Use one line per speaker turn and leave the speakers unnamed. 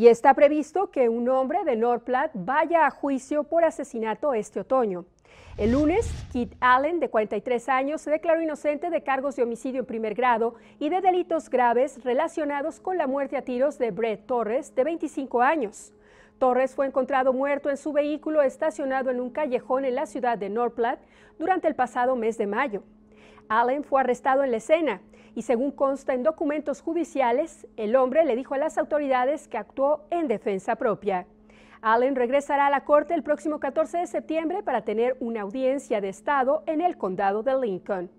y está previsto que un hombre de Norplatt vaya a juicio por asesinato este otoño. El lunes, Kit Allen, de 43 años, se declaró inocente de cargos de homicidio en primer grado y de delitos graves relacionados con la muerte a tiros de Brett Torres, de 25 años. Torres fue encontrado muerto en su vehículo estacionado en un callejón en la ciudad de Norplatt durante el pasado mes de mayo. Allen fue arrestado en la escena y según consta en documentos judiciales, el hombre le dijo a las autoridades que actuó en defensa propia. Allen regresará a la corte el próximo 14 de septiembre para tener una audiencia de Estado en el condado de Lincoln.